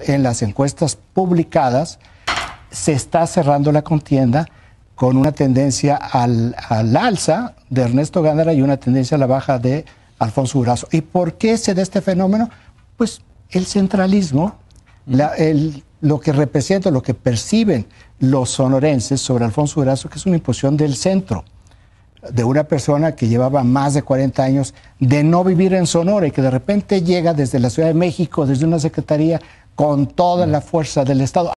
en las encuestas publicadas, se está cerrando la contienda con una tendencia al, alza de Ernesto Gándara y una tendencia a la baja de Alfonso Durazo. ¿Y por qué se da este fenómeno? Pues el centralismo, lo que representa, lo que perciben los sonorenses sobre Alfonso Durazo, que es una imposición del centro de una persona que llevaba más de 40 años de no vivir en Sonora y que de repente llega desde la Ciudad de México, desde una secretaría, con toda la fuerza del Estado.